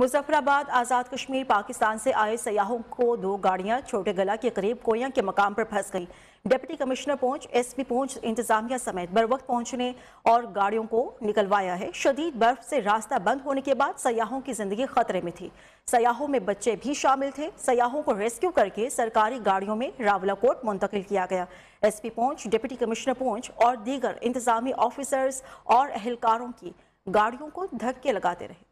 मुजफ्फराबाद आज़ाद कश्मीर पाकिस्तान से आए सयाहों को दो गाड़ियां छोटे गला के करीब कोया के मकाम पर फंस गई डिप्टी कमिश्नर पहुंच एसपी पहुंच इंतजामिया समेत बर वक्त पहुंचने और गाड़ियों को निकलवाया है शदीद बर्फ से रास्ता बंद होने के बाद सयाहों की जिंदगी खतरे में थी सयाहों में बच्चे भी शामिल थे सयाहों को रेस्क्यू करके सरकारी गाड़ियों में रावला कोट मुंतकिल किया गया पी पहुंच डिप्टी कमिश्नर पहुंच और दीगर इंतजामी ऑफिसर्स और अहलकारों की गाड़ियों को धक्के लगाते रहे